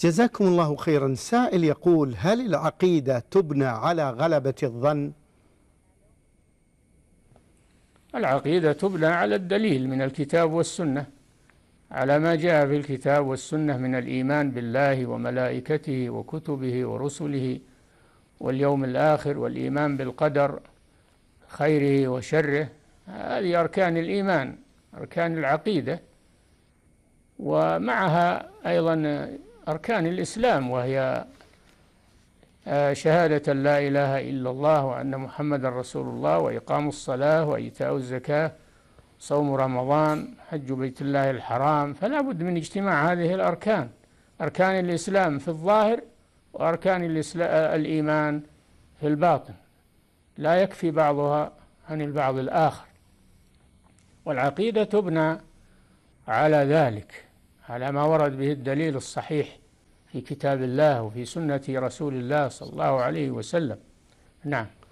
جزاكم الله خيرا سائل يقول هل العقيدة تبنى على غلبة الظن العقيدة تبنى على الدليل من الكتاب والسنة على ما جاء في الكتاب والسنة من الإيمان بالله وملائكته وكتبه ورسله واليوم الآخر والإيمان بالقدر خيره وشره هذه أركان الإيمان أركان العقيدة ومعها أيضا أركان الإسلام وهي آه، شهادة لا إله إلا الله وأن محمد رسول الله وإقام الصلاة وإيتاء الزكاة صوم رمضان حج بيت الله الحرام فلا بد من اجتماع هذه الأركان أركان الإسلام في الظاهر وأركان آه، الإيمان في الباطن لا يكفي بعضها عن البعض الآخر والعقيدة تبنى على ذلك على ما ورد به الدليل الصحيح في كتاب الله وفي سنة رسول الله صلى الله عليه وسلم نعم